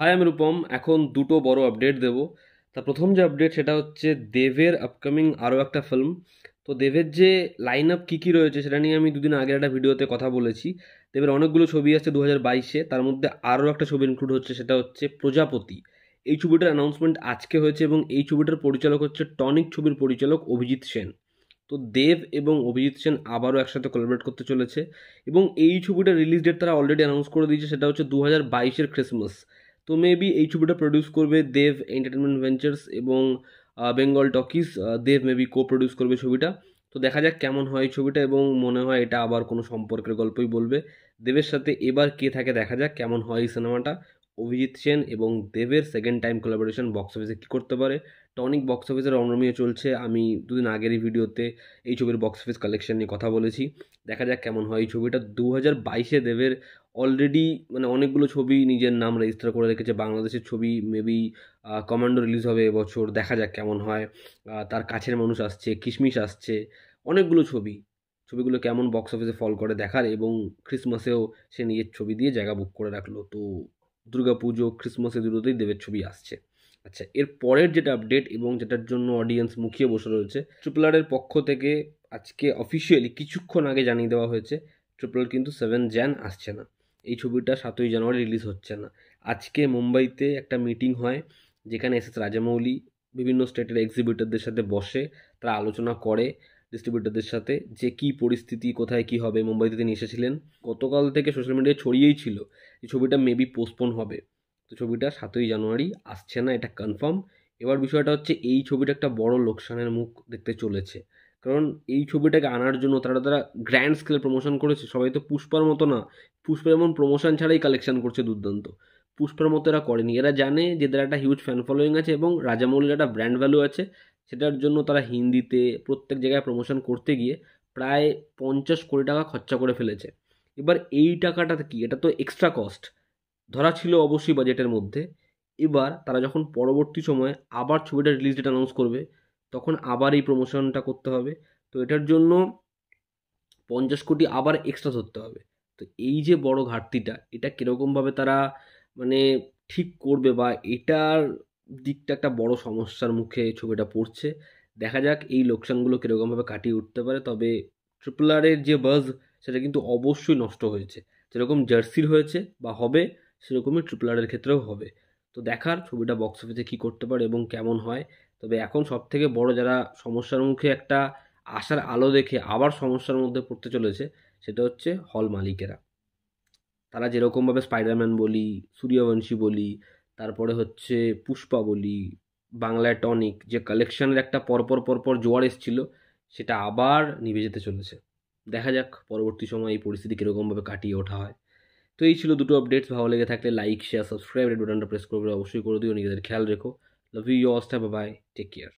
High আমি রূপম এখন দুটো বড় আপডেট দেব তা প্রথম যে আপডেট সেটা হচ্ছে দেবের আপকামিং আরও একটা ফিল্ম তো দেবের যে লাইন আপ কী কী রয়েছে সেটা নিয়ে আমি দুদিন আগের একটা ভিডিওতে কথা বলেছি দেবের অনেকগুলো ছবি আসছে দু হাজার বাইশে তার মধ্যে আরও একটা ছবি ইনক্লুড হচ্ছে সেটা হচ্ছে প্রজাপতি এই ছবিটার অ্যানাউন্সমেন্ট আজকে হয়েছে এবং এই ছবিটার পরিচালক হচ্ছে টনিক ছবির পরিচালক অভিজিৎ সেন তো দেব এবং অভিজিৎ সেন আবারও একসাথে কোলাবরেট করতে চলেছে এবং এই ছবিটার রিলিজ ডেট তারা অলরেডি অ্যানাউন্স করে দিয়েছে সেটা হচ্ছে দু হাজার বাইশের ক্রিসমাস তো মেবি এই ছবিটা প্রডিউস করবে দেব এন্টারটেনমেন্ট ভেঞ্চার্স এবং Bengal talkies Dev maybe co produce করবে ছবিটা তো দেখা যাক কেমন হয় ছবিটা এবং মনে হয় এটা আবার কোনো সম্পর্কের গল্পই বলবে দেবের সাথে এবার কে থাকে দেখা যাক কেমন হয় এই সিনেমাটা অভিজিৎ সেন এবং দেবের সেকেন্ড টাইম কোলাবোরেশন বক্স অফিসে কী করতে পারে টনিক বক্স অফিসের রমরমিয়ে চলছে আমি দুদিন আগের এই ভিডিওতে এই ছবির বক্স অফিস কালেকশন নিয়ে কথা বলেছি দেখা যাক কেমন হয় এই ছবিটা দু হাজার বাইশে দেবের অলরেডি মানে অনেকগুলো ছবি নিজের নাম রেজিস্টার করে রেখেছে বাংলাদেশের ছবি মেবি কমান্ডো রিলিজ হবে এবছর দেখা যাক কেমন হয় তার কাছের মানুষ আসছে কিশমিশ আসছে অনেকগুলো ছবি ছবিগুলো কেমন বক্স অফিসে ফল করে দেখার এবং ক্রিসমাসেও সে নিজের ছবি দিয়ে জায়গা বুক করে রাখলো তো দুর্গাপুজো ক্রিসমাসে দুটোতেই দেবের ছবি আসছে আচ্ছা এর পরের যেটা আপডেট এবং যেটার জন্য অডিয়েন্স মুখিয়ে বসে রয়েছে ট্রিপলারের পক্ষ থেকে আজকে অফিসিয়ালি কিছুক্ষণ আগে জানিয়ে দেওয়া হয়েছে ট্রিপলার কিন্তু সেভেন জ্যান আসছে না এই ছবিটা সাতই জানুয়ারি রিলিজ হচ্ছে না আজকে মুম্বাইতে একটা মিটিং হয় যেখানে এস এস রাজামৌলি বিভিন্ন স্টেটের এক্সিবিটরদের সাথে বসে তারা আলোচনা করে ডিস্ট্রিবিউটরদের সাথে যে কি পরিস্থিতি কোথায় কি হবে মুম্বাইতে তিনি এসেছিলেন গতকাল থেকে সোশ্যাল মিডিয়ায় ছড়িয়েই ছিল যে ছবিটা মেবি পোস্টপোন হবে তো ছবিটা সাতই জানুয়ারি আসছে না এটা কনফার্ম এবার বিষয়টা হচ্ছে এই ছবিটা একটা বড় লোকসানের মুখ দেখতে চলেছে কারণ এই ছবিটাকে আনার জন্য তারা তারা গ্র্যান্ড স্কেলে প্রমোশন করেছে সবাই তো পুষ্পার মতো না পুষ্পা যেমন প্রমোশন ছাড়াই কালেকশন করছে দুর্দান্ত পুষ্পার মতো এরা করেনি এরা জানে যে তারা একটা হিউজ ফ্যান ফলোয়িং আছে এবং রাজামৌলির একটা ব্র্যান্ড ভ্যালু আছে সেটার জন্য তারা হিন্দিতে প্রত্যেক জায়গায় প্রমোশন করতে গিয়ে প্রায় পঞ্চাশ কোটি টাকা খরচা করে ফেলেছে এবার এই টাকাটা কি এটা তো এক্সট্রা কস্ট ধরা ছিল অবশ্যই বাজেটের মধ্যে এবার তারা যখন পরবর্তী সময়ে আবার ছবিটা রিলিজ ডেট অ্যানাউন্স করবে তখন আবার এই প্রমোশনটা করতে হবে তো এটার জন্য পঞ্চাশ কোটি আবার এক্সট্রা ধরতে হবে তো এই যে বড় ঘাটতিটা এটা কীরকমভাবে তারা মানে ঠিক করবে বা এটার দিকটা একটা বড় সমস্যার মুখে ছবিটা পড়ছে দেখা যাক এই লোকসানগুলো কীরকমভাবে কাটিয়ে উঠতে পারে তবে ট্রিপল আরের যে বাজ সেটা কিন্তু অবশ্যই নষ্ট হয়েছে যেরকম জার্সির হয়েছে বা হবে সেরকমই ট্রিপলারের ক্ষেত্রেও হবে তো দেখার ছবিটা বক্স অফিসে কী করতে পারে এবং কেমন হয় তবে এখন সব থেকে বড় যারা সমস্যার মুখে একটা আশার আলো দেখে আবার সমস্যার মধ্যে পড়তে চলেছে সেটা হচ্ছে হল মালিকেরা তারা যেরকমভাবে স্পাইডারম্যান বলি সূর্যবংশী বলি তারপরে হচ্ছে পুষ্পা বলি বাংলা টনিক যে কালেকশনের একটা পরপর পরপর জোয়ার এসেছিল সেটা আবার নিভে যেতে চলেছে দেখা যাক পরবর্তী সময় এই পরিস্থিতি কীরকমভাবে কাটিয়ে ওঠা হয় তো এই ছিল দুটো আপডেটস ভালো লেগে থাকলে লাইক শেয়ার সাবস্ক্রাইব রেড বাটনটা প্রেস করবে অবশ্যই করে দিও নিজেদের খেয়াল রেখো Love you, all. Stay bye bye. Take care.